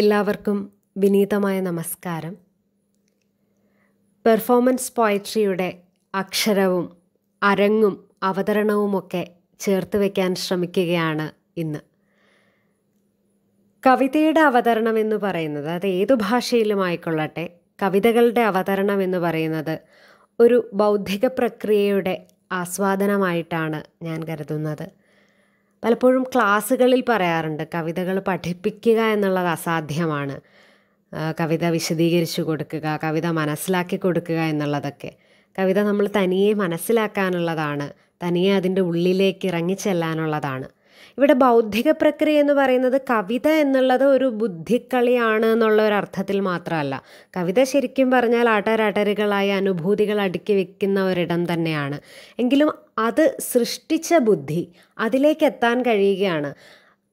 എല്ലാവർക്കും വിനീതമായ നമസ്കാരം പെർഫോമൻസ് പോയട്രിയുടെ അക്ഷരവും അരങ്ങും അവതരണവുമൊക്കെ ചേർത്ത് വയ്ക്കാൻ ശ്രമിക്കുകയാണ് ഇന്ന് കവിതയുടെ അവതരണം എന്ന് പറയുന്നത് അത് ഏതു ഭാഷയിലും ആയിക്കൊള്ളട്ടെ കവിതകളുടെ അവതരണം എന്ന് പറയുന്നത് ഒരു ബൗദ്ധിക പ്രക്രിയയുടെ ആസ്വാദനമായിട്ടാണ് ഞാൻ കരുതുന്നത് പലപ്പോഴും ക്ലാസ്സുകളിൽ പറയാറുണ്ട് കവിതകൾ പഠിപ്പിക്കുക എന്നുള്ളത് അസാധ്യമാണ് കവിത വിശദീകരിച്ചു കൊടുക്കുക കവിത മനസ്സിലാക്കി കൊടുക്കുക എന്നുള്ളതൊക്കെ കവിത നമ്മൾ തനിയെ മനസ്സിലാക്കാനുള്ളതാണ് തനിയെ അതിൻ്റെ ഉള്ളിലേക്ക് ഇറങ്ങിച്ചെല്ലാനുള്ളതാണ് ഇവിടെ ബൗദ്ധിക പ്രക്രിയ എന്ന് പറയുന്നത് കവിത എന്നുള്ളത് ഒരു ബുദ്ധിക്കളിയാണ് എന്നുള്ള ഒരു അർത്ഥത്തിൽ മാത്രമല്ല കവിത ശരിക്കും പറഞ്ഞാൽ അടരടരുകളായ അനുഭൂതികൾ അടുക്കി വെക്കുന്ന ഒരിടം തന്നെയാണ് എങ്കിലും അത് സൃഷ്ടിച്ച ബുദ്ധി അതിലേക്ക് എത്താൻ കഴിയുകയാണ്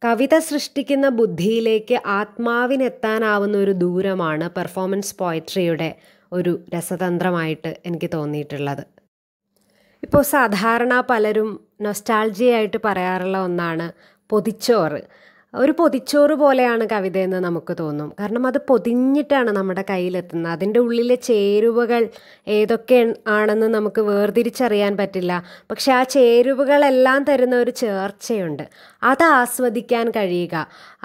കവിത സൃഷ്ടിക്കുന്ന ബുദ്ധിയിലേക്ക് ആത്മാവിനെത്താനാവുന്ന ഒരു ദൂരമാണ് പെർഫോമൻസ് പോയട്രിയുടെ ഒരു രസതന്ത്രമായിട്ട് എനിക്ക് തോന്നിയിട്ടുള്ളത് ഇപ്പോൾ സാധാരണ പലരും നൊസ്റ്റാൾജിയായിട്ട് പറയാറുള്ള ഒന്നാണ് പൊതിച്ചോറ് ഒരു പൊതിച്ചോറ് പോലെയാണ് കവിത എന്ന് നമുക്ക് തോന്നും കാരണം അത് പൊതിഞ്ഞിട്ടാണ് നമ്മുടെ കയ്യിലെത്തുന്നത് അതിൻ്റെ ഉള്ളിലെ ചേരുവകൾ ഏതൊക്കെ ആണെന്ന് നമുക്ക് വേർതിരിച്ചറിയാൻ പറ്റില്ല പക്ഷെ ആ ചേരുവകളെല്ലാം തരുന്ന ഒരു ചേർച്ചയുണ്ട് അത് ആസ്വദിക്കാൻ കഴിയുക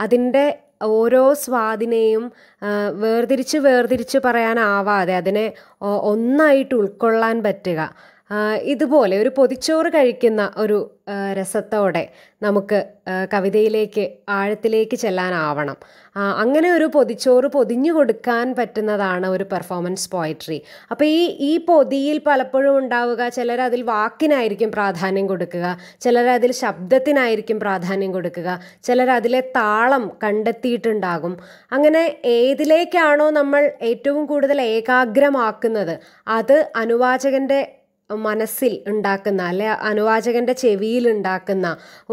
അതിൻ്റെ ഓരോ സ്വാദിനെയും വേർതിരിച്ച് വേർതിരിച്ച് പറയാനാവാതെ അതിനെ ഒന്നായിട്ട് ഉൾക്കൊള്ളാൻ പറ്റുക ഇതുപോലെ ഒരു പൊതിച്ചോറ് കഴിക്കുന്ന ഒരു രസത്തോടെ നമുക്ക് കവിതയിലേക്ക് ആഴത്തിലേക്ക് ചെല്ലാനാവണം അങ്ങനെ ഒരു പൊതിച്ചോറ് പൊതിഞ്ഞു കൊടുക്കാൻ പറ്റുന്നതാണ് ഒരു പെർഫോമൻസ് പോയട്രി അപ്പോൾ ഈ ഈ പൊതിയിൽ പലപ്പോഴും ഉണ്ടാവുക ചിലർ അതിൽ വാക്കിനായിരിക്കും പ്രാധാന്യം കൊടുക്കുക ചിലർ അതിൽ ശബ്ദത്തിനായിരിക്കും പ്രാധാന്യം കൊടുക്കുക ചിലർ അതിലെ താളം കണ്ടെത്തിയിട്ടുണ്ടാകും അങ്ങനെ ഏതിലേക്കാണോ നമ്മൾ ഏറ്റവും കൂടുതൽ ഏകാഗ്രമാക്കുന്നത് അത് അനുവാചകൻ്റെ മനസ്സിൽ ഉണ്ടാക്കുന്ന അല്ലെ അനുവാചകൻ്റെ ചെവിയിൽ ഉണ്ടാക്കുന്ന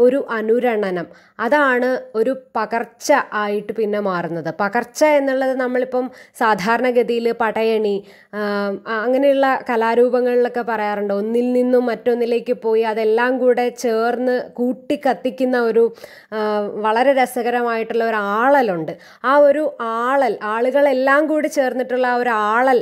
ഒരു അനുരണനം അതാണ് ഒരു പകർച്ച ആയിട്ട് പിന്നെ മാറുന്നത് പകർച്ച എന്നുള്ളത് നമ്മളിപ്പം സാധാരണഗതിയിൽ പടയണി അങ്ങനെയുള്ള കലാരൂപങ്ങളിലൊക്കെ പറയാറുണ്ട് ഒന്നിൽ നിന്നും മറ്റൊന്നിലേക്ക് പോയി അതെല്ലാം കൂടെ ചേർന്ന് കൂട്ടിക്കത്തിക്കുന്ന കത്തിക്കുന്ന ഒരു വളരെ രസകരമായിട്ടുള്ള ഒരു ആളലുണ്ട് ആ ഒരു ആളൽ ആളുകളെല്ലാം കൂടി ചേർന്നിട്ടുള്ള ആ ഒരു ആളൽ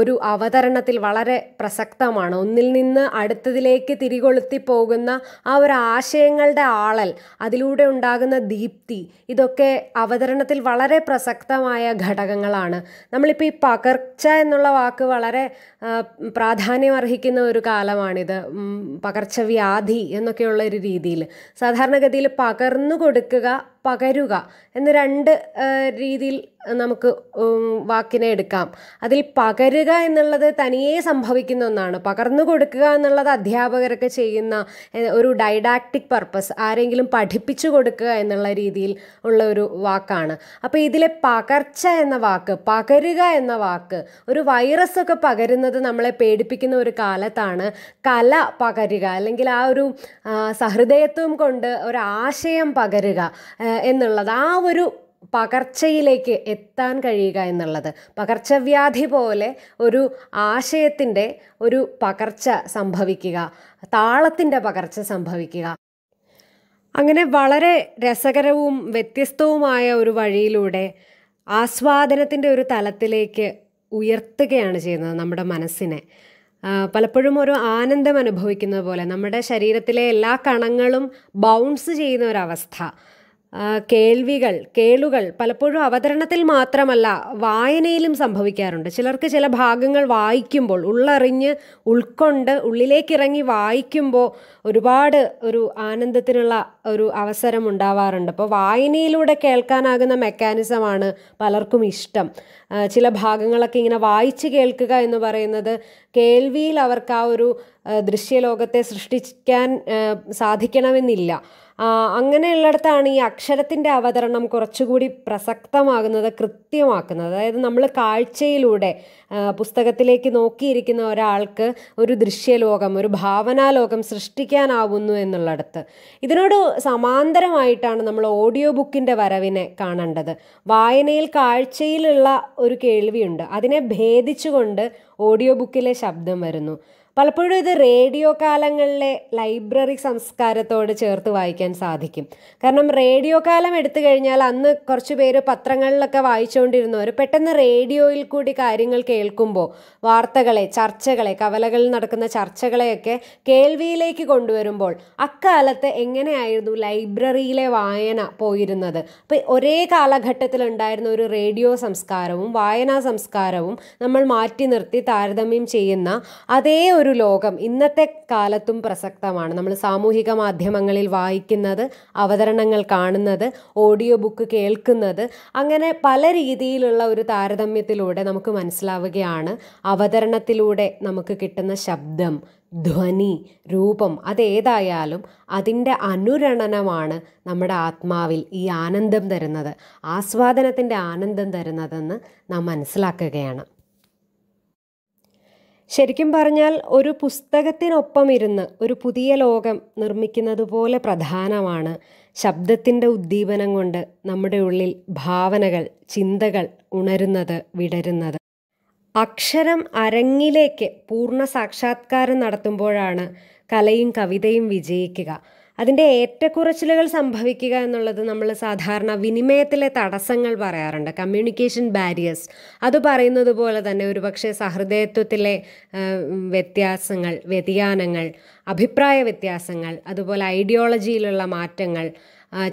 ഒരു അവതരണത്തിൽ വളരെ പ്രസക്തമാണ് ഒന്നിൽ നിന്ന് അടുത്തതിലേക്ക് തിരികൊളുത്തി പോകുന്ന ആ ഒരു ആശയങ്ങളുടെ ആളൽ അതിലൂടെ ഉണ്ടാകുന്ന ദീപ്തി ഇതൊക്കെ അവതരണത്തിൽ വളരെ പ്രസക്തമായ ഘടകങ്ങളാണ് നമ്മളിപ്പോൾ ഈ പകർച്ച എന്നുള്ള വാക്ക് വളരെ പ്രാധാന്യം അർഹിക്കുന്ന ഒരു കാലമാണിത് പകർച്ചവ്യാധി എന്നൊക്കെയുള്ള ഒരു രീതിയിൽ സാധാരണഗതിയിൽ പകർന്നു കൊടുക്കുക പകരുക എന്ന രണ്ട് രീതിയിൽ നമുക്ക് വാക്കിനെ എടുക്കാം അതിൽ പകരുക എന്നുള്ളത് തനിയെ സംഭവിക്കുന്ന ഒന്നാണ് പകർന്നു കൊടുക്കുക എന്നുള്ളത് അധ്യാപകരൊക്കെ ചെയ്യുന്ന ഒരു ഡൈഡാക്റ്റിക് പർപ്പസ് ആരെങ്കിലും പഠിപ്പിച്ചു കൊടുക്കുക എന്നുള്ള രീതിയിൽ ഉള്ള ഒരു വാക്കാണ് അപ്പോൾ ഇതിലെ പകർച്ച എന്ന വാക്ക് പകരുക എന്ന വാക്ക് ഒരു വൈറസ് ഒക്കെ പകരുന്നത് നമ്മളെ പേടിപ്പിക്കുന്ന ഒരു കാലത്താണ് കല പകരുക അല്ലെങ്കിൽ ആ ഒരു സഹൃദയത്വം കൊണ്ട് ഒരു ആശയം പകരുക എന്നുള്ളത് ആ ഒരു പകർച്ചയിലേക്ക് എത്താൻ കഴിയുക എന്നുള്ളത് പകർച്ചവ്യാധി പോലെ ഒരു ആശയത്തിൻ്റെ ഒരു പകർച്ച സംഭവിക്കുക താളത്തിൻ്റെ പകർച്ച സംഭവിക്കുക അങ്ങനെ വളരെ രസകരവും വ്യത്യസ്തവുമായ ഒരു വഴിയിലൂടെ ആസ്വാദനത്തിൻ്റെ ഒരു തലത്തിലേക്ക് ഉയർത്തുകയാണ് ചെയ്യുന്നത് നമ്മുടെ മനസ്സിനെ പലപ്പോഴും ഒരു ആനന്ദം അനുഭവിക്കുന്നത് പോലെ നമ്മുടെ ശരീരത്തിലെ എല്ലാ കണങ്ങളും ബൗൺസ് ചെയ്യുന്ന ഒരവസ്ഥ കേൾവികൾ കേളുകൾ പലപ്പോഴും അവതരണത്തിൽ മാത്രമല്ല വായനയിലും സംഭവിക്കാറുണ്ട് ചിലർക്ക് ചില ഭാഗങ്ങൾ വായിക്കുമ്പോൾ ഉള്ളറിഞ്ഞ് ഉൾക്കൊണ്ട് ഉള്ളിലേക്കിറങ്ങി വായിക്കുമ്പോൾ ഒരുപാട് ഒരു ആനന്ദത്തിനുള്ള ഒരു അവസരം ഉണ്ടാവാറുണ്ട് അപ്പോൾ വായനയിലൂടെ കേൾക്കാനാകുന്ന മെക്കാനിസമാണ് പലർക്കും ഇഷ്ടം ചില ഭാഗങ്ങളൊക്കെ ഇങ്ങനെ വായിച്ച് കേൾക്കുക എന്ന് പറയുന്നത് കേൾവിയിൽ അവർക്ക് ആ ഒരു ദൃശ്യലോകത്തെ സൃഷ്ടിക്കാൻ സാധിക്കണമെന്നില്ല അങ്ങനെയുള്ളിടത്താണ് ഈ അക്ഷരത്തിൻ്റെ അവതരണം കുറച്ചുകൂടി പ്രസക്തമാകുന്നത് കൃത്യമാക്കുന്നത് അതായത് നമ്മൾ കാഴ്ചയിലൂടെ പുസ്തകത്തിലേക്ക് നോക്കിയിരിക്കുന്ന ഒരാൾക്ക് ഒരു ദൃശ്യലോകം ഒരു ഭാവനാലോകം സൃഷ്ടിക്കാനാവുന്നു എന്നുള്ളിടത്ത് ഇതിനോട് സമാന്തരമായിട്ടാണ് നമ്മൾ ഓഡിയോ ബുക്കിൻ്റെ വരവിനെ കാണേണ്ടത് വായനയിൽ കാഴ്ചയിലുള്ള ഒരു കേൾവിയുണ്ട് അതിനെ ഭേദിച്ചുകൊണ്ട് ഓഡിയോ ബുക്കിലെ ശബ്ദം വരുന്നു പലപ്പോഴും ഇത് റേഡിയോ കാലങ്ങളിലെ ലൈബ്രറി സംസ്കാരത്തോട് ചേർത്ത് വായിക്കാൻ സാധിക്കും കാരണം റേഡിയോ കാലം എടുത്തു കഴിഞ്ഞാൽ അന്ന് കുറച്ച് പേര് പത്രങ്ങളിലൊക്കെ വായിച്ചുകൊണ്ടിരുന്നവർ പെട്ടെന്ന് റേഡിയോയിൽ കൂടി കാര്യങ്ങൾ കേൾക്കുമ്പോൾ വാർത്തകളെ ചർച്ചകളെ കവലകളിൽ നടക്കുന്ന ചർച്ചകളെയൊക്കെ കേൾവിയിലേക്ക് കൊണ്ടുവരുമ്പോൾ അക്കാലത്ത് എങ്ങനെയായിരുന്നു ലൈബ്രറിയിലെ വായന പോയിരുന്നത് അപ്പം ഒരേ കാലഘട്ടത്തിലുണ്ടായിരുന്ന ഒരു റേഡിയോ സംസ്കാരവും വായനാ സംസ്കാരവും നമ്മൾ മാറ്റി നിർത്തി താരതമ്യം ചെയ്യുന്ന അതേ ഒരു ഒരു ലോകം ഇന്നത്തെ കാലത്തും പ്രസക്തമാണ് നമ്മൾ സാമൂഹിക മാധ്യമങ്ങളിൽ വായിക്കുന്നത് അവതരണങ്ങൾ കാണുന്നത് ഓഡിയോ ബുക്ക് കേൾക്കുന്നത് അങ്ങനെ പല രീതിയിലുള്ള ഒരു താരതമ്യത്തിലൂടെ നമുക്ക് മനസ്സിലാവുകയാണ് അവതരണത്തിലൂടെ നമുക്ക് കിട്ടുന്ന ശബ്ദം ധ്വനി രൂപം അതേതായാലും അതിൻ്റെ അനുരണനമാണ് നമ്മുടെ ആത്മാവിൽ ഈ ആനന്ദം തരുന്നത് ആസ്വാദനത്തിൻ്റെ ആനന്ദം തരുന്നതെന്ന് നാം മനസ്സിലാക്കുകയാണ് ശരിക്കും പറഞ്ഞാൽ ഒരു പുസ്തകത്തിനൊപ്പം ഇരുന്ന് ഒരു പുതിയ ലോകം നിർമ്മിക്കുന്നത് പോലെ പ്രധാനമാണ് ശബ്ദത്തിൻ്റെ ഉദ്ദീപനം കൊണ്ട് നമ്മുടെ ഉള്ളിൽ ഭാവനകൾ ചിന്തകൾ ഉണരുന്നത് വിടരുന്നത് അക്ഷരം അരങ്ങിലേക്ക് പൂർണ്ണ സാക്ഷാത്കാരം നടത്തുമ്പോഴാണ് കലയും കവിതയും വിജയിക്കുക അതിൻ്റെ ഏറ്റക്കുറച്ചിലുകൾ സംഭവിക്കുക എന്നുള്ളത് നമ്മൾ സാധാരണ വിനിമയത്തിലെ തടസ്സങ്ങൾ പറയാറുണ്ട് കമ്മ്യൂണിക്കേഷൻ ബാരിയേഴ്സ് അത് പറയുന്നത് പോലെ തന്നെ ഒരുപക്ഷെ സഹൃദയത്വത്തിലെ വ്യത്യാസങ്ങൾ വ്യതിയാനങ്ങൾ അഭിപ്രായ വ്യത്യാസങ്ങൾ അതുപോലെ ഐഡിയോളജിയിലുള്ള മാറ്റങ്ങൾ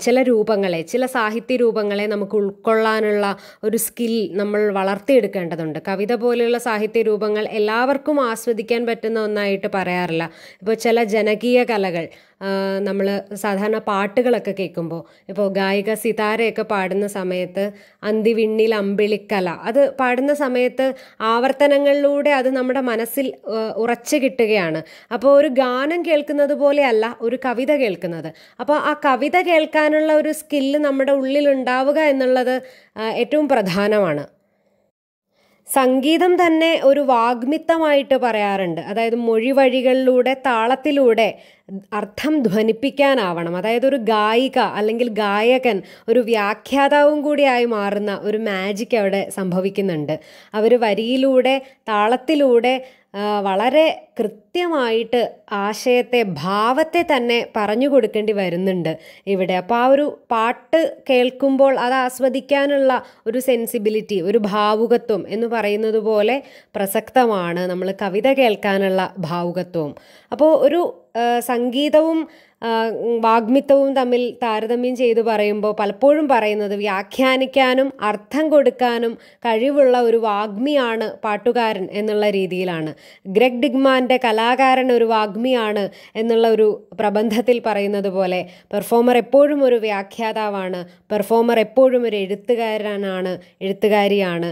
ചില രൂപങ്ങളെ ചില സാഹിത്യ രൂപങ്ങളെ നമുക്ക് ഉൾക്കൊള്ളാനുള്ള ഒരു സ്കിൽ നമ്മൾ വളർത്തിയെടുക്കേണ്ടതുണ്ട് കവിത പോലെയുള്ള സാഹിത്യ രൂപങ്ങൾ എല്ലാവർക്കും ആസ്വദിക്കാൻ പറ്റുന്ന ഒന്നായിട്ട് പറയാറില്ല ഇപ്പോൾ ചില ജനകീയ കലകൾ നമ്മൾ സാധാരണ പാട്ടുകളൊക്കെ കേൾക്കുമ്പോൾ ഇപ്പോൾ ഗായിക സിതാരയൊക്കെ പാടുന്ന സമയത്ത് അന്തിവിണ്ണിൽ അമ്പിളിക്കല അത് പാടുന്ന സമയത്ത് ആവർത്തനങ്ങളിലൂടെ അത് നമ്മുടെ മനസ്സിൽ ഉറച്ചു കിട്ടുകയാണ് അപ്പോൾ ഒരു ഗാനം കേൾക്കുന്നത് പോലെയല്ല ഒരു കവിത കേൾക്കുന്നത് അപ്പോൾ ആ കവിത കേൾക്കാനുള്ള ഒരു സ്കില്ല് നമ്മുടെ ഉള്ളിൽ ഉണ്ടാവുക എന്നുള്ളത് ഏറ്റവും പ്രധാനമാണ് സംഗീതം തന്നെ ഒരു വാഗ്മിത്തമായിട്ട് പറയാറുണ്ട് അതായത് മൊഴി വഴികളിലൂടെ താളത്തിലൂടെ അർത്ഥം ധ്വനിപ്പിക്കാനാവണം അതായത് ഒരു ഗായിക അല്ലെങ്കിൽ ഗായകൻ ഒരു വ്യാഖ്യാതാവും കൂടിയായി മാറുന്ന ഒരു മാജിക് അവിടെ സംഭവിക്കുന്നുണ്ട് അവർ വരിയിലൂടെ താളത്തിലൂടെ വളരെ കൃത്യമായിട്ട് ആശയത്തെ ഭാവത്തെ തന്നെ പറഞ്ഞു കൊടുക്കേണ്ടി വരുന്നുണ്ട് ഇവിടെ അപ്പോൾ ആ ഒരു പാട്ട് കേൾക്കുമ്പോൾ അത് ആസ്വദിക്കാനുള്ള ഒരു സെൻസിബിലിറ്റി ഒരു ഭാവുകത്വം എന്ന് പറയുന്നത് പോലെ പ്രസക്തമാണ് നമ്മൾ കവിത കേൾക്കാനുള്ള ഭാവുകത്വം അപ്പോൾ ഒരു സംഗീതവും വാഗ്മിത്വവും തമ്മിൽ താരതമ്യം ചെയ്ത് പറയുമ്പോൾ പലപ്പോഴും പറയുന്നത് വ്യാഖ്യാനിക്കാനും അർത്ഥം കൊടുക്കാനും കഴിവുള്ള ഒരു വാഗ്മിയാണ് പാട്ടുകാരൻ എന്നുള്ള രീതിയിലാണ് ഗ്രെഗ് ഡിഗ്മാൻ്റെ കലാകാരൻ ഒരു വാഗ്മിയാണ് എന്നുള്ള ഒരു പ്രബന്ധത്തിൽ പറയുന്നത് പോലെ പെർഫോമർ എപ്പോഴും ഒരു വ്യാഖ്യാതാവാണ് പെർഫോമർ എപ്പോഴും ഒരു എഴുത്തുകാരനാണ് എഴുത്തുകാരിയാണ്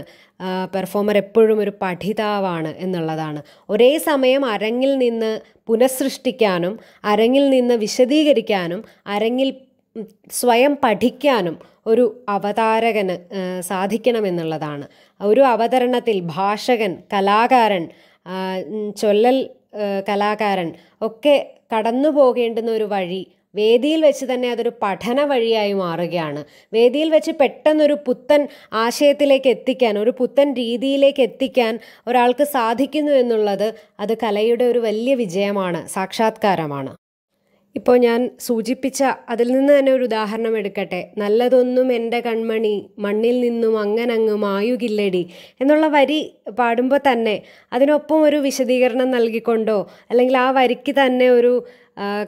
പെർഫോമർ എപ്പോഴും ഒരു പഠിതാവാണ് എന്നുള്ളതാണ് ഒരേ സമയം അരങ്ങിൽ നിന്ന് പുനഃസൃഷ്ടിക്കാനും അരങ്ങിൽ നിന്ന് വിശദീകരിക്കാനും അരങ്ങിൽ സ്വയം പഠിക്കാനും ഒരു അവതാരകന് സാധിക്കണമെന്നുള്ളതാണ് ഒരു അവതരണത്തിൽ ഭാഷകൻ കലാകാരൻ ചൊല്ലൽ കലാകാരൻ ഒക്കെ കടന്നു പോകേണ്ടുന്ന ഒരു വഴി വേദിയിൽ വെച്ച് തന്നെ അതൊരു പഠന വഴിയായി മാറുകയാണ് വേദിയിൽ വെച്ച് പെട്ടെന്നൊരു പുത്തൻ ആശയത്തിലേക്ക് എത്തിക്കാൻ ഒരു പുത്തൻ രീതിയിലേക്ക് എത്തിക്കാൻ ഒരാൾക്ക് സാധിക്കുന്നു എന്നുള്ളത് അത് കലയുടെ ഒരു വലിയ വിജയമാണ് സാക്ഷാത്കാരമാണ് ഇപ്പോൾ ഞാൻ സൂചിപ്പിച്ച അതിൽ നിന്ന് തന്നെ ഒരു ഉദാഹരണം എടുക്കട്ടെ നല്ലതൊന്നും എൻ്റെ കൺമണി മണ്ണിൽ നിന്നും അങ്ങനങ്ങ് മായുകില്ലടി എന്നുള്ള വരി പാടുമ്പോൾ തന്നെ അതിനൊപ്പം ഒരു വിശദീകരണം നൽകിക്കൊണ്ടോ അല്ലെങ്കിൽ ആ വരിക്ക് തന്നെ ഒരു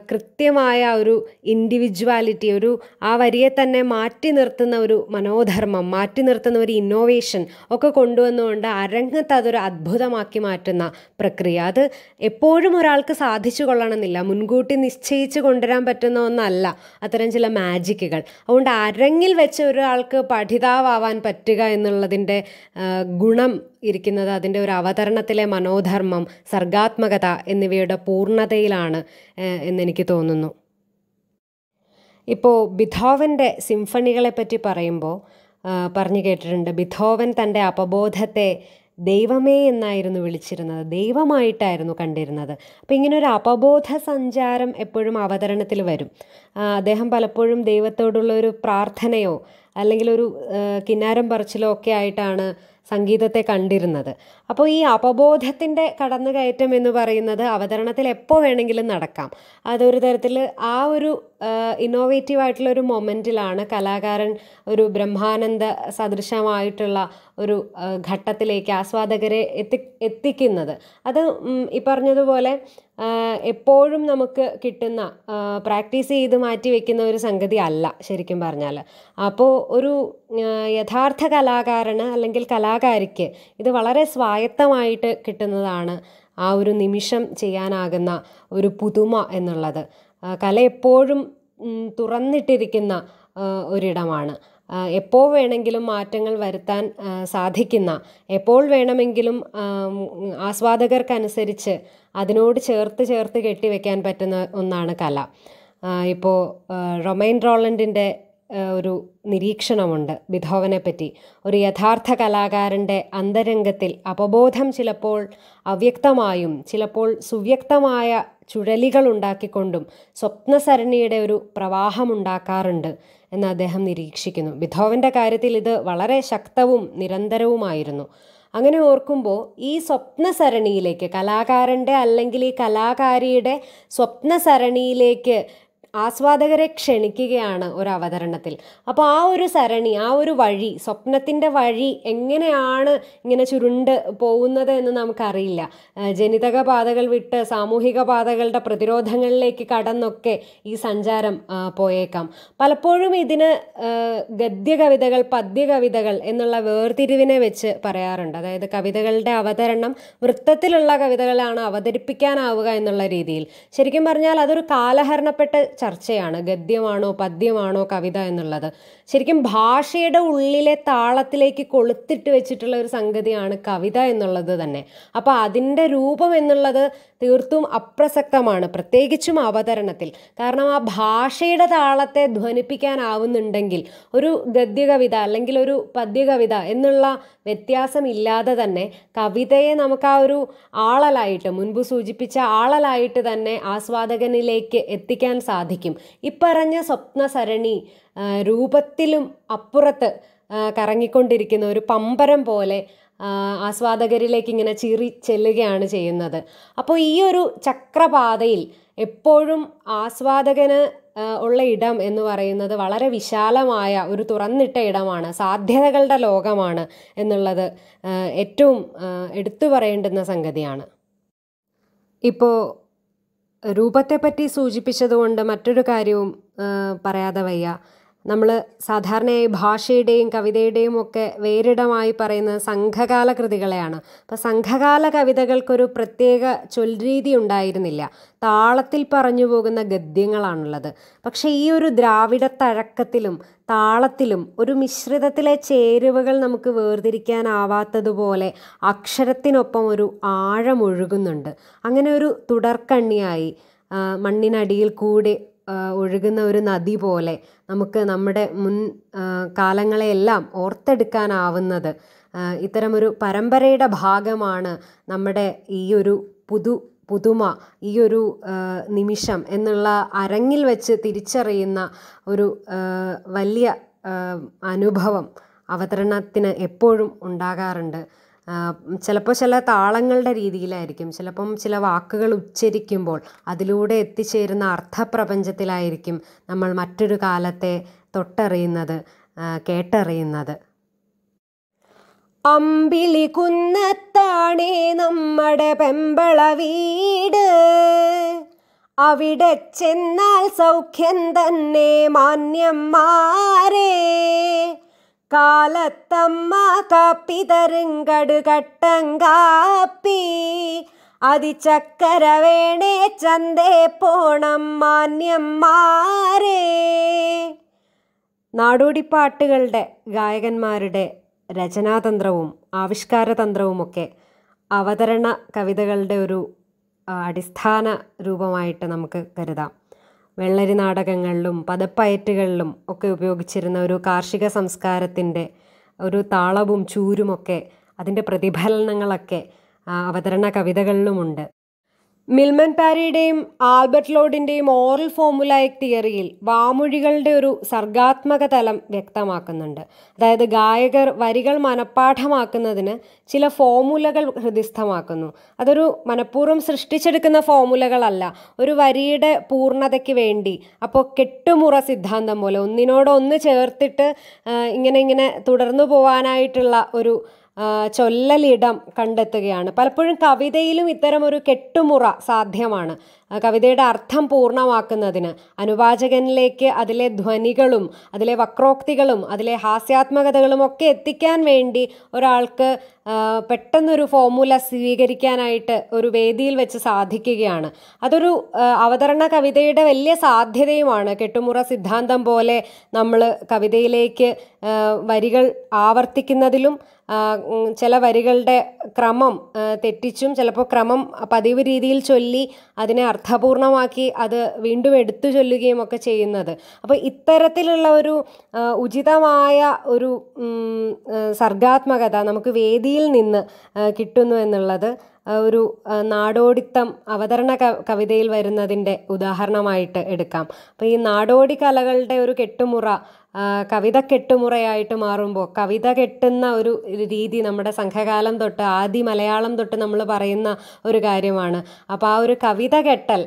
കൃത്യമായ ഒരു ഇൻഡിവിജ്വാലിറ്റി ഒരു ആ വരിയെ തന്നെ മാറ്റി നിർത്തുന്ന ഒരു മനോധർമ്മം മാറ്റി നിർത്തുന്ന ഒരു ഇന്നോവേഷൻ ഒക്കെ കൊണ്ടുവന്നുകൊണ്ട് അരങ്ങത്ത് അതൊരു അത്ഭുതമാക്കി മാറ്റുന്ന പ്രക്രിയ അത് എപ്പോഴും ഒരാൾക്ക് സാധിച്ചു കൊള്ളണമെന്നില്ല മുൻകൂട്ടി നിശ്ചയിച്ച് കൊണ്ടുവരാൻ പറ്റുന്ന ഒന്നല്ല അത്തരം ചില മാജിക്കുകൾ അതുകൊണ്ട് അരങ്ങിൽ വെച്ച് ഒരാൾക്ക് പഠിതാവാൻ പറ്റുക എന്നുള്ളതിൻ്റെ ഗുണം ഇരിക്കുന്നത് അതിൻ്റെ ഒരു അവതരണത്തിലെ മനോധർമ്മം സർഗാത്മകത എന്നിവയുടെ പൂർണ്ണതയിലാണ് എന്നെനിക്ക് തോന്നുന്നു ഇപ്പോൾ ബിധോവൻ്റെ സിംഫണികളെ പറയുമ്പോൾ പറഞ്ഞു കേട്ടിട്ടുണ്ട് ബിധോവൻ തൻ്റെ അപബോധത്തെ ദൈവമേ എന്നായിരുന്നു വിളിച്ചിരുന്നത് ദൈവമായിട്ടായിരുന്നു കണ്ടിരുന്നത് അപ്പോൾ ഇങ്ങനെ ഒരു അപബോധ സഞ്ചാരം എപ്പോഴും അവതരണത്തിൽ വരും അദ്ദേഹം പലപ്പോഴും ദൈവത്തോടുള്ള ഒരു പ്രാർത്ഥനയോ അല്ലെങ്കിൽ ഒരു കിന്നാരം പറച്ചിലോ ഒക്കെ ആയിട്ടാണ് സംഗീതത്തെ കണ്ടിരുന്നത് അപ്പോൾ ഈ അപബോധത്തിൻ്റെ കടന്നുകയറ്റം എന്ന് പറയുന്നത് അവതരണത്തിൽ എപ്പോൾ വേണമെങ്കിലും നടക്കാം അതൊരു തരത്തിൽ ആ ഒരു ഇന്നോവേറ്റീവ് ആയിട്ടുള്ള ഒരു മൊമെൻറ്റിലാണ് കലാകാരൻ ഒരു ബ്രഹ്മാനന്ദ സദൃശമായിട്ടുള്ള ഒരു ഘട്ടത്തിലേക്ക് ആസ്വാദകരെ എത്തി എത്തിക്കുന്നത് അത് ഈ പറഞ്ഞതുപോലെ എപ്പോഴും നമുക്ക് കിട്ടുന്ന പ്രാക്ടീസ് ചെയ്ത് മാറ്റി വെക്കുന്ന ഒരു സംഗതി അല്ല ശരിക്കും പറഞ്ഞാൽ അപ്പോൾ ഒരു യഥാർത്ഥ കലാകാരന് അല്ലെങ്കിൽ കലാകാരിക്ക് ഇത് വളരെ സ്വാ സ്വായത്തമായിട്ട് കിട്ടുന്നതാണ് ആ ഒരു നിമിഷം ചെയ്യാനാകുന്ന ഒരു പുതുമ എന്നുള്ളത് കല എപ്പോഴും തുറന്നിട്ടിരിക്കുന്ന ഒരിടമാണ് എപ്പോൾ വേണമെങ്കിലും മാറ്റങ്ങൾ വരുത്താൻ സാധിക്കുന്ന എപ്പോൾ വേണമെങ്കിലും ആസ്വാദകർക്കനുസരിച്ച് അതിനോട് ചേർത്ത് ചേർത്ത് കെട്ടിവെക്കാൻ പറ്റുന്ന ഒന്നാണ് കല ഇപ്പോൾ റൊമൈൻ റോളൻഡിൻ്റെ ഒരു നിരീക്ഷണമുണ്ട് ബിഥോവനെ ഒരു യഥാർത്ഥ കലാകാരൻ്റെ അന്തരംഗത്തിൽ അപബോധം ചിലപ്പോൾ അവ്യക്തമായും ചിലപ്പോൾ സുവ്യക്തമായ ചുഴലികൾ ഉണ്ടാക്കിക്കൊണ്ടും സ്വപ്നസരണിയുടെ ഒരു പ്രവാഹമുണ്ടാക്കാറുണ്ട് എന്ന് അദ്ദേഹം നിരീക്ഷിക്കുന്നു ബിഥോവൻ്റെ കാര്യത്തിൽ ഇത് വളരെ ശക്തവും നിരന്തരവുമായിരുന്നു അങ്ങനെ ഓർക്കുമ്പോൾ ഈ സ്വപ്നസരണിയിലേക്ക് കലാകാരൻ്റെ അല്ലെങ്കിൽ ഈ കലാകാരിയുടെ സ്വപ്നസരണിയിലേക്ക് ആസ്വാദകരെ ക്ഷണിക്കുകയാണ് ഒരു അവതരണത്തിൽ അപ്പോൾ ആ ഒരു സരണി ആ ഒരു വഴി സ്വപ്നത്തിൻ്റെ വഴി എങ്ങനെയാണ് ഇങ്ങനെ ചുരുണ്ട് പോകുന്നത് എന്ന് നമുക്കറിയില്ല ജനിതക പാതകൾ വിട്ട് സാമൂഹിക പാതകളുടെ പ്രതിരോധങ്ങളിലേക്ക് കടന്നൊക്കെ ഈ സഞ്ചാരം പോയേക്കാം പലപ്പോഴും ഇതിന് ഗദ്യകവിതകൾ പദ്യകവിതകൾ എന്നുള്ള വേർതിരിവിനെ വെച്ച് പറയാറുണ്ട് അതായത് കവിതകളുടെ അവതരണം വൃത്തത്തിലുള്ള കവിതകളാണ് അവതരിപ്പിക്കാനാവുക എന്നുള്ള രീതിയിൽ ശരിക്കും പറഞ്ഞാൽ അതൊരു കാലഹരണപ്പെട്ട ചർച്ചയാണ് ഗദ്യമാണോ പദ്യമാണോ കവിത എന്നുള്ളത് ശരിക്കും ഭാഷയുടെ ഉള്ളിലെ താളത്തിലേക്ക് കൊളുത്തിട്ട് വെച്ചിട്ടുള്ള ഒരു സംഗതിയാണ് കവിത എന്നുള്ളത് തന്നെ അപ്പോൾ അതിൻ്റെ രൂപം എന്നുള്ളത് തീർത്തും അപ്രസക്തമാണ് പ്രത്യേകിച്ചും അവതരണത്തിൽ കാരണം ആ ഭാഷയുടെ താളത്തെ ധ്വനിപ്പിക്കാനാവുന്നുണ്ടെങ്കിൽ ഒരു ഗദ്യകവിത അല്ലെങ്കിൽ ഒരു പദ്യകവിത എന്നുള്ള വ്യത്യാസമില്ലാതെ തന്നെ കവിതയെ നമുക്ക് ആ ഒരു ആളലായിട്ട് മുൻപ് സൂചിപ്പിച്ച ആളലായിട്ട് തന്നെ ആസ്വാദകനിലേക്ക് എത്തിക്കാൻ സാധിക്കും ഇപ്പറഞ്ഞ സ്വപ്നസരണി രൂപത്തിലും അപ്പുറത്ത് കറങ്ങിക്കൊണ്ടിരിക്കുന്ന ഒരു പമ്പരം പോലെ ആസ്വാദകരിലേക്ക് ഇങ്ങനെ ചീറി ചെല്ലുകയാണ് ചെയ്യുന്നത് അപ്പോൾ ഈ ഒരു ചക്രപാതയിൽ എപ്പോഴും ആസ്വാദകന് ഉള്ള ഇടം എന്ന് പറയുന്നത് വളരെ വിശാലമായ ഒരു തുറന്നിട്ട ഇടമാണ് സാധ്യതകളുടെ ലോകമാണ് എന്നുള്ളത് ഏറ്റവും എടുത്തു പറയേണ്ടുന്ന സംഗതിയാണ് ഇപ്പോൾ രൂപത്തെപ്പറ്റി സൂചിപ്പിച്ചതുകൊണ്ട് മറ്റൊരു കാര്യവും പറയാതെ വയ്യ നമ്മൾ സാധാരണയായി ഭാഷയുടെയും കവിതയുടെയും ഒക്കെ വേരിടമായി പറയുന്നത് സംഘകാല കൃതികളെയാണ് അപ്പോൾ സംഘകാല കവിതകൾക്കൊരു പ്രത്യേക ചൊൽരീതി ഉണ്ടായിരുന്നില്ല താളത്തിൽ പറഞ്ഞു പോകുന്ന ഗദ്യങ്ങളാണുള്ളത് പക്ഷേ ഈ ഒരു ദ്രാവിഡ തഴക്കത്തിലും താളത്തിലും ഒരു മിശ്രിതത്തിലെ ചേരുവകൾ നമുക്ക് വേർതിരിക്കാനാവാത്തതുപോലെ അക്ഷരത്തിനൊപ്പം ഒരു ആഴമൊഴുകുന്നുണ്ട് അങ്ങനെ ഒരു തുടർക്കണ്ണിയായി മണ്ണിനടിയിൽ കൂടെ ഒഴുകുന്ന ഒരു നദി പോലെ നമുക്ക് നമ്മുടെ മുൻ കാലങ്ങളെയെല്ലാം ഓർത്തെടുക്കാനാവുന്നത് ഇത്തരമൊരു പരമ്പരയുടെ ഭാഗമാണ് നമ്മുടെ ഈ ഒരു പുതു പുതുമ ഈ ഒരു നിമിഷം എന്നുള്ള അരങ്ങിൽ വെച്ച് തിരിച്ചറിയുന്ന ഒരു വലിയ അനുഭവം അവതരണത്തിന് എപ്പോഴും ഉണ്ടാകാറുണ്ട് ചിലപ്പോൾ ചില താളങ്ങളുടെ രീതിയിലായിരിക്കും ചിലപ്പം ചില വാക്കുകൾ ഉച്ചരിക്കുമ്പോൾ അതിലൂടെ എത്തിച്ചേരുന്ന അർത്ഥപ്രപഞ്ചത്തിലായിരിക്കും നമ്മൾ മറ്റൊരു കാലത്തെ തൊട്ടറിയുന്നത് കേട്ടറിയുന്നത് അമ്പിളി കുന്നത്താണേ നമ്മുടെ പെമ്പള വീട് അവിടെ ചെന്നാൽ സൗഖ്യം തന്നെ മാന്യം മാറേ കാലത്തമ്മ കാപ്പിതരുങ്കടുകട്ടം കാപ്പി അതിചക്കര വേണേ ചന്തേ പോണം മാറേ നാടോടിപ്പാട്ടുകളുടെ ഗായകന്മാരുടെ രചനാതന്ത്രവും ഒക്കെ അവതരണ കവിതകളുടെ ഒരു അടിസ്ഥാന രൂപമായിട്ട് നമുക്ക് കരുതാം വെള്ളരി നാടകങ്ങളിലും പദപ്പയറ്റുകളിലും ഒക്കെ ഉപയോഗിച്ചിരുന്ന ഒരു കാർഷിക സംസ്കാരത്തിൻ്റെ ഒരു താളവും ചൂരുമൊക്കെ അതിൻ്റെ പ്രതിഫലനങ്ങളൊക്കെ അവതരണ കവിതകളിലുമുണ്ട് മിൽമൻ പാരിയുടെയും ആൽബർട്ട് ലോഡിൻ്റെയും ഓറൽ ഫോമുലായിക് തിയറിയിൽ വാമൊഴികളുടെ ഒരു സർഗാത്മക തലം വ്യക്തമാക്കുന്നുണ്ട് അതായത് ഗായകർ വരികൾ മനഃപ്പാഠമാക്കുന്നതിന് ചില ഫോമുലകൾ ഹൃദയസ്ഥമാക്കുന്നു അതൊരു മനഃപൂർവ്വം സൃഷ്ടിച്ചെടുക്കുന്ന ഫോമുലകളല്ല ഒരു വരിയുടെ പൂർണ്ണതയ്ക്ക് വേണ്ടി അപ്പോൾ കെട്ടുമുറ സിദ്ധാന്തം പോലെ ഒന്നിനോടൊന്ന് ചേർത്തിട്ട് ഇങ്ങനെ ഇങ്ങനെ തുടർന്നു പോവാനായിട്ടുള്ള ഒരു ചൊല്ലലിടം കണ്ടെത്തുകയാണ് പലപ്പോഴും കവിതയിലും ഇത്തരമൊരു കെട്ടുമുറ സാധ്യമാണ് കവിതയുടെ അർത്ഥം പൂർണ്ണമാക്കുന്നതിന് അനുവാചകനിലേക്ക് അതിലെ ധ്വനികളും അതിലെ വക്രോക്തികളും അതിലെ ഹാസ്യാത്മകതകളും ഒക്കെ എത്തിക്കാൻ വേണ്ടി ഒരാൾക്ക് പെട്ടെന്നൊരു ഫോർമുല സ്വീകരിക്കാനായിട്ട് ഒരു വേദിയിൽ വെച്ച് സാധിക്കുകയാണ് അതൊരു അവതരണ കവിതയുടെ വലിയ സാധ്യതയുമാണ് കെട്ടുമുറ സിദ്ധാന്തം പോലെ നമ്മൾ കവിതയിലേക്ക് വരികൾ ആവർത്തിക്കുന്നതിലും ചില വരികളുടെ ക്രമം തെറ്റിച്ചും ചിലപ്പോൾ ക്രമം പതിവ് രീതിയിൽ ചൊല്ലി അതിനെ അർത്ഥപൂർണ്ണമാക്കി അത് വീണ്ടും എടുത്തു ചൊല്ലുകയും ഒക്കെ ചെയ്യുന്നത് അപ്പോൾ ഇത്തരത്തിലുള്ള ഒരു ഉചിതമായ ഒരു സർഗാത്മകത നമുക്ക് വേദിയിൽ നിന്ന് കിട്ടുന്നു എന്നുള്ളത് ഒരു നാടോടിത്തം അവതരണ കവിതയിൽ വരുന്നതിൻ്റെ ഉദാഹരണമായിട്ട് എടുക്കാം അപ്പോൾ ഈ നാടോടി കലകളുടെ ഒരു കെട്ടുമുറ കവിത കെട്ടുമുറയായിട്ട് മാറുമ്പോൾ കവിത കെട്ടുന്ന ഒരു രീതി നമ്മുടെ സംഘകാലം തൊട്ട് ആദി മലയാളം തൊട്ട് നമ്മൾ പറയുന്ന ഒരു കാര്യമാണ് അപ്പോൾ ആ ഒരു കവിത കെട്ടൽ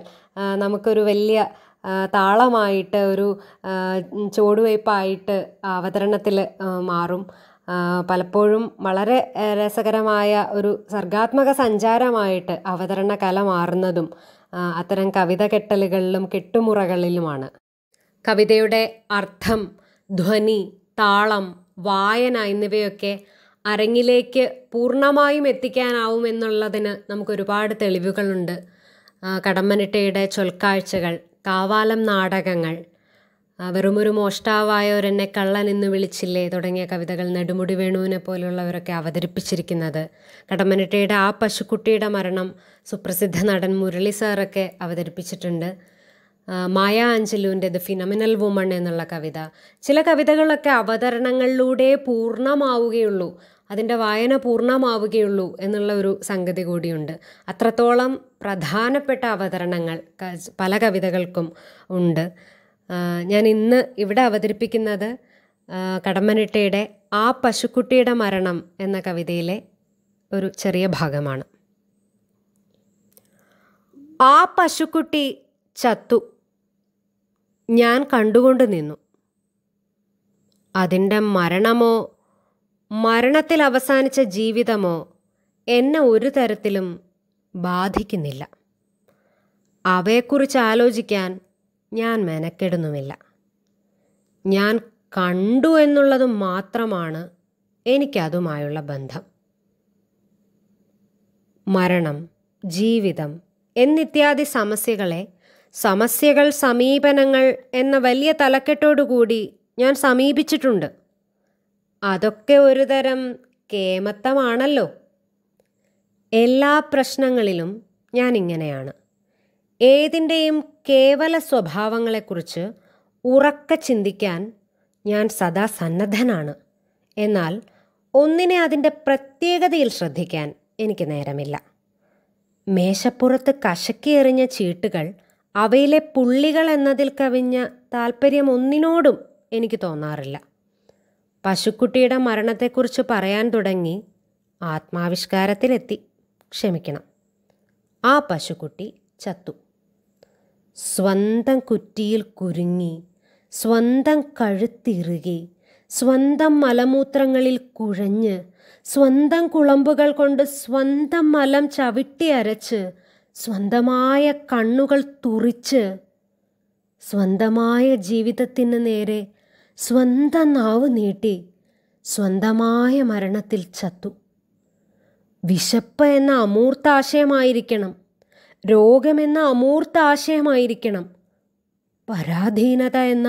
നമുക്കൊരു വലിയ താളമായിട്ട് ഒരു ചുവടുവയ്പായിട്ട് അവതരണത്തിൽ മാറും പലപ്പോഴും വളരെ രസകരമായ ഒരു സർഗാത്മക സഞ്ചാരമായിട്ട് അവതരണ കല മാറുന്നതും അത്തരം കവിത കെട്ടലുകളിലും കെട്ടുമുറകളിലുമാണ് കവിതയുടെ അർത്ഥം ധ്വനി താളം വായന എന്നിവയൊക്കെ അരങ്ങിലേക്ക് പൂർണ്ണമായും എത്തിക്കാനാവും എന്നുള്ളതിന് നമുക്കൊരുപാട് തെളിവുകളുണ്ട് കടമ്മനിട്ടയുടെ ചൊൽക്കാഴ്ചകൾ കാവാലം നാടകങ്ങൾ വെറുമൊരു മോഷ്ടാവായ ഒരെന്നെ കള്ളൻ എന്ന് വിളിച്ചില്ലേ തുടങ്ങിയ കവിതകൾ നെടുമുടി വേണുവിനെ പോലുള്ളവരൊക്കെ അവതരിപ്പിച്ചിരിക്കുന്നത് കടമ്മനിട്ടയുടെ ആ പശുക്കുട്ടിയുടെ മരണം സുപ്രസിദ്ധ നടൻ മുരളി സാറൊക്കെ അവതരിപ്പിച്ചിട്ടുണ്ട് മായ ആഞ്ചലുവിൻ്റെ ദ ഫിനമിനൽ വുമൺ എന്നുള്ള കവിത ചില കവിതകളൊക്കെ അവതരണങ്ങളിലൂടെ പൂർണ്ണമാവുകയുള്ളൂ അതിൻ്റെ വായന പൂർണ്ണമാവുകയുള്ളൂ എന്നുള്ള ഒരു സംഗതി കൂടിയുണ്ട് അത്രത്തോളം പ്രധാനപ്പെട്ട അവതരണങ്ങൾ പല കവിതകൾക്കും ഉണ്ട് ഞാൻ ഇന്ന് ഇവിടെ അവതരിപ്പിക്കുന്നത് കടമ്മനിട്ടയുടെ ആ പശുക്കുട്ടിയുടെ മരണം എന്ന കവിതയിലെ ഒരു ചെറിയ ഭാഗമാണ് ആ പശുക്കുട്ടി ചത്തു ഞാൻ കണ്ടുകൊണ്ട് നിന്നു അതിൻ്റെ മരണമോ മരണത്തിൽ അവസാനിച്ച ജീവിതമോ എന്നെ ഒരു തരത്തിലും ബാധിക്കുന്നില്ല അവയെക്കുറിച്ച് ആലോചിക്കാൻ ഞാൻ മെനക്കെടുന്നുമില്ല ഞാൻ കണ്ടു എന്നുള്ളത് മാത്രമാണ് എനിക്കതുമായുള്ള ബന്ധം മരണം ജീവിതം എന്നിത്യാദി സമസ്യകളെ സമസ്യകൾ സമീപനങ്ങൾ എന്ന വലിയ തലക്കെട്ടോടുകൂടി ഞാൻ സമീപിച്ചിട്ടുണ്ട് അതൊക്കെ ഒരുതരം കേമത്തമാണല്ലോ എല്ലാ പ്രശ്നങ്ങളിലും ഞാൻ ഇങ്ങനെയാണ് ഏതിൻ്റെയും കേവല സ്വഭാവങ്ങളെക്കുറിച്ച് ഉറക്ക ചിന്തിക്കാൻ ഞാൻ സദാ സന്നദ്ധനാണ് എന്നാൽ ഒന്നിനെ അതിൻ്റെ പ്രത്യേകതയിൽ ശ്രദ്ധിക്കാൻ എനിക്ക് നേരമില്ല മേശപ്പുറത്ത് കശക്കിയെറിഞ്ഞ ചീട്ടുകൾ അവയിലെ പുള്ളികൾ എന്നതിൽ കവിഞ്ഞ താല്പര്യം ഒന്നിനോടും എനിക്ക് തോന്നാറില്ല പശുക്കുട്ടിയുടെ മരണത്തെക്കുറിച്ച് പറയാൻ തുടങ്ങി ആത്മാവിഷ്കാരത്തിലെത്തി ക്ഷമിക്കണം ആ പശുക്കുട്ടി ചത്തു സ്വന്തം കുറ്റിയിൽ കുരുങ്ങി സ്വന്തം കഴുത്തിറുകി സ്വന്തം മലമൂത്രങ്ങളിൽ കുഴഞ്ഞ് സ്വന്തം കുളമ്പുകൾ കൊണ്ട് സ്വന്തം മലം ചവിട്ടി അരച്ച് സ്വന്തമായ കണ്ണുകൾ തുറിച്ച് സ്വന്തമായ ജീവിതത്തിന് നേരെ സ്വന്തം നാവ് നീട്ടി സ്വന്തമായ മരണത്തിൽ ചത്തു വിശപ്പ് എന്ന അമൂർത്താശയമായിരിക്കണം രോഗമെന്ന അമൂർത്താശയമായിരിക്കണം പരാധീനത എന്ന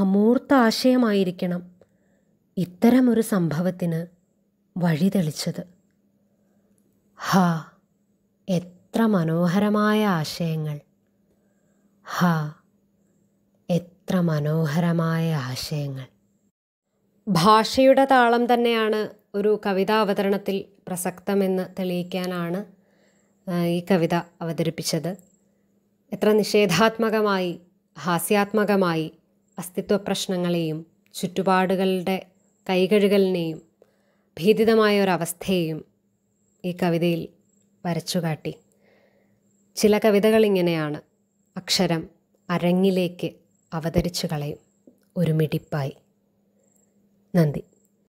അമൂർത്താശയമായിരിക്കണം ഇത്തരമൊരു സംഭവത്തിന് വഴിതെളിച്ചത് ഹാ എത്ര എത്ര മനോഹരമായ ആശയങ്ങൾ ഹ എത്ര മനോഹരമായ ആശയങ്ങൾ ഭാഷയുടെ താളം തന്നെയാണ് ഒരു കവിതാവതരണത്തിൽ പ്രസക്തമെന്ന് തെളിയിക്കാനാണ് ഈ കവിത അവതരിപ്പിച്ചത് എത്ര നിഷേധാത്മകമായി ഹാസ്യാത്മകമായി അസ്തിത്വ പ്രശ്നങ്ങളെയും ചുറ്റുപാടുകളുടെ കൈകഴുകലിനെയും ഭീതിതമായ ഒരവസ്ഥയെയും ഈ കവിതയിൽ വരച്ചുകാട്ടി ചില കവിതകൾ ഇങ്ങനെയാണ് അക്ഷരം അരങ്ങിലേക്ക് അവതരിച്ചു കളയും ഒരു മിടിപ്പായി നന്ദി